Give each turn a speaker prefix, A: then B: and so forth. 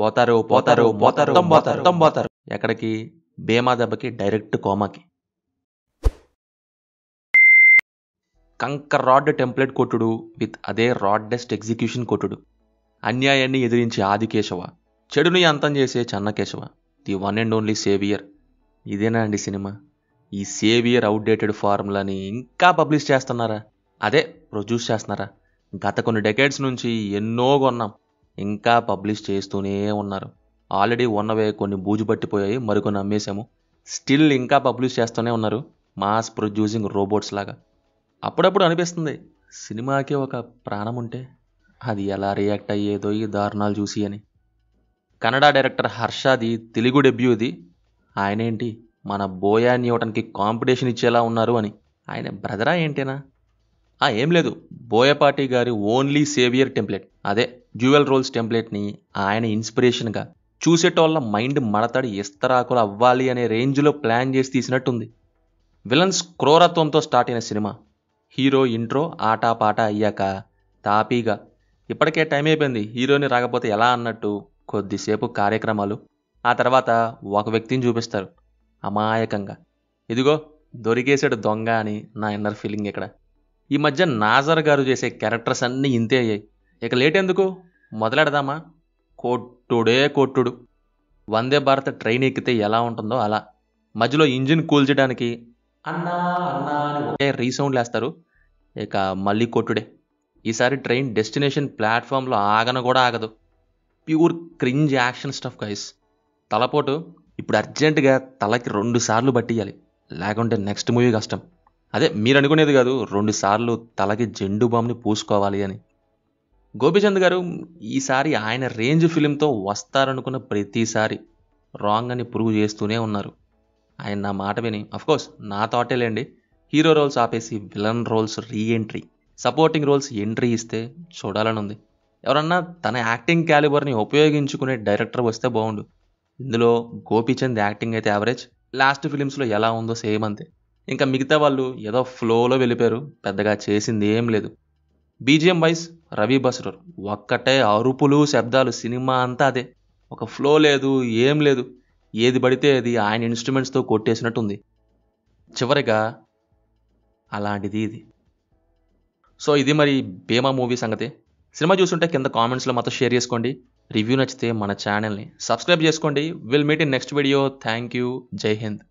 A: పోతారు పోతారు పోతారు పోతారు పోతారు ఎక్కడికి భీమా దెబ్బకి డైరెక్ట్ కోమాకి కంక రాడ్ టెంప్లెట్ కొట్టుడు విత్ అదే రాడ్డెస్ట్ ఎగ్జిక్యూషన్ కొట్టుడు అన్యాయాన్ని ఎదిరించే ఆదికేశవ చెడుని అంతం చేసే Chennakeshava the one and only saviour ఇదేనా అండి సినిమా ఈ సేవియర్ అవుట్డేటెడ్ ఫార్ములాని ఇంకా పబ్లిష్ చేస్తున్నారా అదే ప్రొడ్యూస్ చేస్తున్నారా గత కొన్ని డెకేడ్స్ నుంచి ఎన్నో కొన్నాం ఇంకా పబ్లిష్ చేస్తూనే ఉన్నారు ఆల్రెడీ ఉన్నవే కొన్ని బూజు పట్టిపోయాయి మరికొన్ని అమ్మేశాము స్టిల్ ఇంకా పబ్లిష్ చేస్తూనే ఉన్నారు మాస్ ప్రొడ్యూసింగ్ రోబోట్స్ లాగా అప్పుడప్పుడు అనిపిస్తుంది సినిమాకి ఒక ప్రాణం ఉంటే అది ఎలా రియాక్ట్ అయ్యేదో ఈ దారుణాలు చూసి అని కన్నడ డైరెక్టర్ హర్షాది తెలుగు డెబ్యూ ఇది ఆయనేంటి మన బోయా న్యూటన్కి కాంపిటీషన్ ఇచ్చేలా ఉన్నారు అని ఆయన బ్రదరా ఏంటేనా ఏం లేదు బోయపాటి గారి ఓన్లీ సేవియర్ టెంప్లెట్ అదే జ్యువెల్ రోల్స్ టెంప్లెట్ని ఆయన ఇన్స్పిరేషన్గా చూసేటోళ్ళ మైండ్ మడతడి ఇస్తరాకులు అవ్వాలి అనే రేంజ్లో ప్లాన్ చేసి తీసినట్టుంది విలన్స్ క్రోరత్వంతో స్టార్ట్ అయిన సినిమా హీరో ఇంట్రో ఆటాపాట అయ్యాక తాపీగా ఇప్పటికే టైం అయిపోయింది హీరోని రాకపోతే ఎలా అన్నట్టు కొద్దిసేపు కార్యక్రమాలు ఆ తర్వాత ఒక వ్యక్తిని చూపిస్తారు అమాయకంగా ఇదిగో దొరికేసాడు దొంగ అని నా ఇన్నర్ ఫీలింగ్ ఇక్కడ ఈ మధ్య నాజర్ గారు చేసే క్యారెక్టర్స్ అన్నీ ఇంతే అయ్యాయి ఇక లేట్ ఎందుకు మొదలెడదామా కొట్టుడే కొట్టుడు వందే భారత్ ట్రైన్ ఎక్కితే ఎలా ఉంటుందో అలా మధ్యలో ఇంజిన్ కూల్చడానికి అన్నా అన్నా ఒకే రీసౌండ్ లేస్తారు ఇక మళ్ళీ కొట్టుడే ఈసారి ట్రైన్ డెస్టినేషన్ ప్లాట్ఫామ్లో ఆగన కూడా ఆగదు pure cringe action stuff guys తలపోటు ఇప్పుడు అర్జెంటుగా తలకి రెండు సార్లు పట్టియాలి లేకుంటే నెక్స్ట్ మూవీ కష్టం అదే మీరు అనుకునేది కాదు రెండు సార్లు తలకి జెండు బామ్ని పూసుకోవాలి అని గోపీచంద్ గారు ఈసారి ఆయన రేంజ్ ఫిలింతో వస్తారనుకున్న ప్రతిసారి రాంగ్ అని ప్రూవ్ చేస్తూనే ఉన్నారు ఆయన నా మాట విని అఫ్కోర్స్ నా థాటేలేండి హీరో రోల్స్ ఆపేసి villain roles re entry supporting roles entry ఇస్తే చూడాలని ఉంది ఎవరన్నా తన యాక్టింగ్ క్యాలిబర్ని ఉపయోగించుకునే డైరెక్టర్ వస్తే బాగుండు ఇందులో గోపీచంద్ యాక్టింగ్ అయితే యావరేజ్ లాస్ట్ ఫిలిమ్స్లో ఎలా ఉందో సేమ్ అంతే ఇంకా మిగతా వాళ్ళు ఏదో ఫ్లోలో వెళ్ళిపోయారు పెద్దగా చేసింది ఏం లేదు బీజిఎం వైస్ రవి బస్రూర్ ఒక్కటే అరుపులు శబ్దాలు సినిమా అంతా అదే ఒక ఫ్లో లేదు ఏం లేదు ఏది పడితే అది ఆయన ఇన్స్ట్రుమెంట్స్తో కొట్టేసినట్టుంది చివరిగా అలాంటిది ఇది సో ఇది మరి భీమా మూవీ సంగతి సినిమా చూస్తుంటే కింద కామెంట్స్లో మాతో షేర్ చేసుకోండి రివ్యూ నచ్చితే మన ఛానల్ని సబ్స్క్రైబ్ చేసుకోండి will meet in next video thank you Jai Hind